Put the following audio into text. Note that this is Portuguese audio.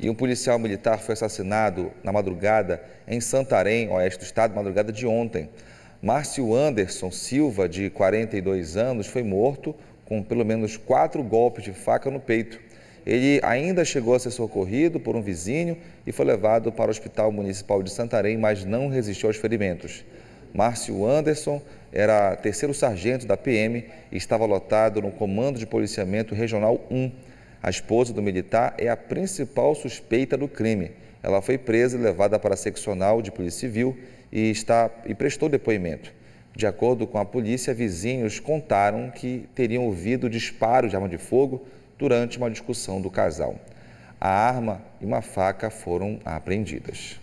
e um policial militar foi assassinado na madrugada em Santarém, oeste do estado, madrugada de ontem. Márcio Anderson Silva, de 42 anos, foi morto com pelo menos quatro golpes de faca no peito. Ele ainda chegou a ser socorrido por um vizinho e foi levado para o Hospital Municipal de Santarém, mas não resistiu aos ferimentos. Márcio Anderson era terceiro sargento da PM e estava lotado no Comando de Policiamento Regional 1. A esposa do militar é a principal suspeita do crime. Ela foi presa e levada para a seccional de Polícia Civil e, está, e prestou depoimento. De acordo com a polícia, vizinhos contaram que teriam ouvido disparos de arma de fogo durante uma discussão do casal. A arma e uma faca foram apreendidas.